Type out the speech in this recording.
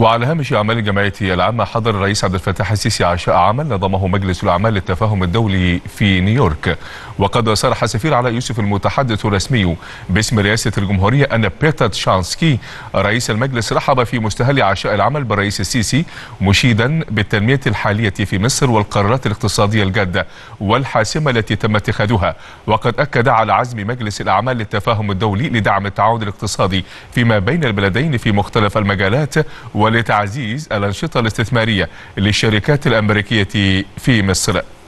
وعلى هامش أعمال الجمعية العامة حضر الرئيس عبد الفتاح السيسي عشاء عمل نظمه مجلس الأعمال للتفاهم الدولي في نيويورك وقد صرح سفير علاء يوسف المتحدث الرسمي باسم رئاسة الجمهورية أن بيتر تشانسكي رئيس المجلس رحب في مستهل عشاء العمل بالرئيس السيسي مشيدا بالتنمية الحالية في مصر والقرارات الاقتصادية الجادة والحاسمة التي تم اتخاذها وقد أكد على عزم مجلس الأعمال للتفاهم الدولي لدعم التعاون الاقتصادي فيما بين البلدين في مختلف المجالات وال ولتعزيز الأنشطة الاستثمارية للشركات الأمريكية في مصر